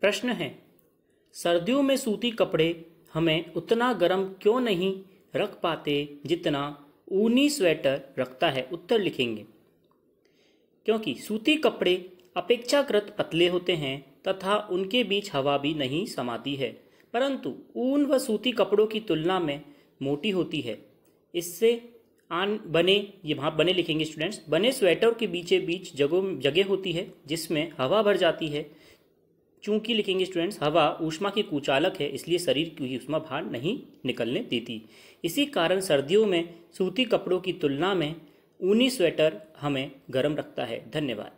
प्रश्न है सर्दियों में सूती कपड़े हमें उतना गर्म क्यों नहीं रख पाते जितना ऊनी स्वेटर रखता है उत्तर लिखेंगे क्योंकि सूती कपड़े अपेक्षाकृत पतले होते हैं तथा उनके बीच हवा भी नहीं समाती है परंतु ऊन व सूती कपड़ों की तुलना में मोटी होती है इससे आन बने ये वहाँ बने लिखेंगे स्टूडेंट्स बने स्वेटर के बीचे बीच जगह जगह होती है जिसमें हवा भर जाती है चूंकि लिखेंगे स्टूडेंट्स हवा ऊष्मा की कुचालक है इसलिए शरीर की ऊष्मा बाहर नहीं निकलने देती इसी कारण सर्दियों में सूती कपड़ों की तुलना में ऊनी स्वेटर हमें गर्म रखता है धन्यवाद